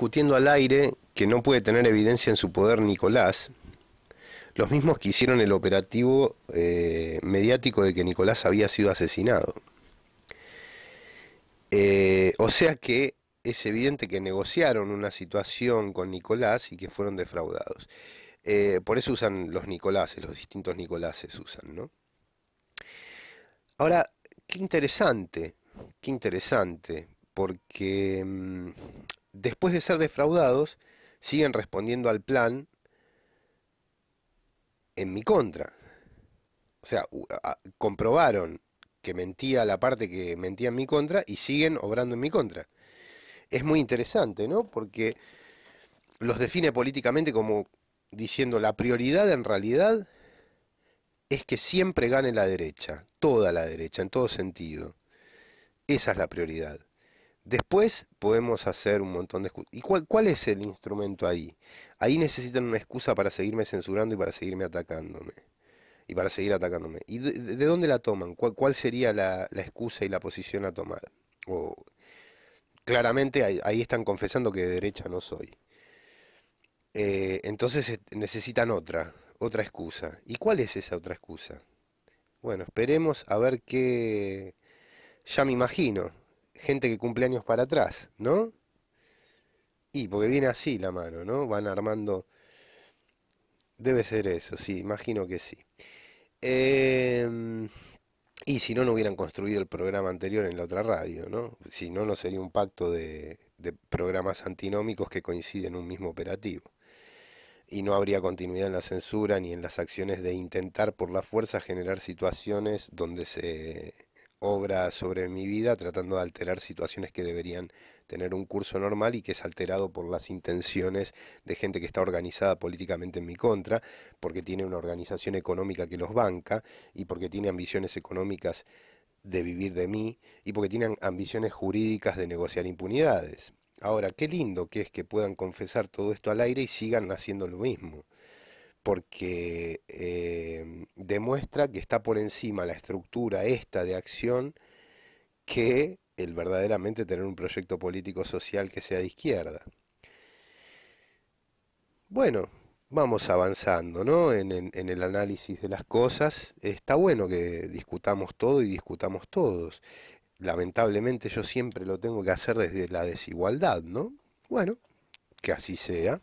discutiendo al aire que no puede tener evidencia en su poder Nicolás, los mismos que hicieron el operativo eh, mediático de que Nicolás había sido asesinado. Eh, o sea que es evidente que negociaron una situación con Nicolás y que fueron defraudados. Eh, por eso usan los Nicoláses, los distintos Nicoláses usan, ¿no? Ahora, qué interesante, qué interesante, porque mm, después de ser defraudados, siguen respondiendo al plan en mi contra. O sea, comprobaron que mentía la parte que mentía en mi contra y siguen obrando en mi contra. Es muy interesante, ¿no? Porque los define políticamente como diciendo la prioridad en realidad es que siempre gane la derecha, toda la derecha, en todo sentido. Esa es la prioridad. Después podemos hacer un montón de ¿Y cuál, es el instrumento ahí? Ahí necesitan una excusa para seguirme censurando y para seguirme atacándome. Y para seguir atacándome. ¿Y de, dónde la toman? ¿Cuál, sería la, excusa y la posición a tomar? claramente ahí, están confesando que de derecha no soy. Eh, entonces necesitan otra, otra excusa. ¿Y cuál es esa otra excusa? Bueno, esperemos a ver qué... Ya me imagino, gente que cumple años para atrás, ¿no? Y porque viene así la mano, ¿no? Van armando... Debe ser eso, sí, imagino que sí. Em, y si no, no hubieran construido el programa anterior en la otra radio, ¿no? Si no, no sería un pacto de programas antinómicos que coinciden en un mismo operativo. Y no habría continuidad en la censura ni en las acciones de intentar por la fuerza generar situaciones donde se obra sobre mi vida tratando de alterar situaciones que deberían tener un curso normal y que es alterado por las intenciones de gente que está organizada políticamente en mi contra, porque tiene una organización económica que los banca y porque tiene ambiciones económicas de vivir de mí y porque tienen ambiciones jurídicas de negociar impunidades. Ahora, qué lindo que es que puedan confesar todo esto al aire y sigan haciendo lo mismo porque em, demuestra que está por encima la estructura esta de acción que el verdaderamente tener un proyecto político social que sea de izquierda. Bueno, vamos avanzando ¿no? en, en el análisis de las cosas. Está bueno que discutamos todo y discutamos todos. Lamentablemente yo siempre lo tengo que hacer desde la desigualdad, ¿no? Bueno, que así sea.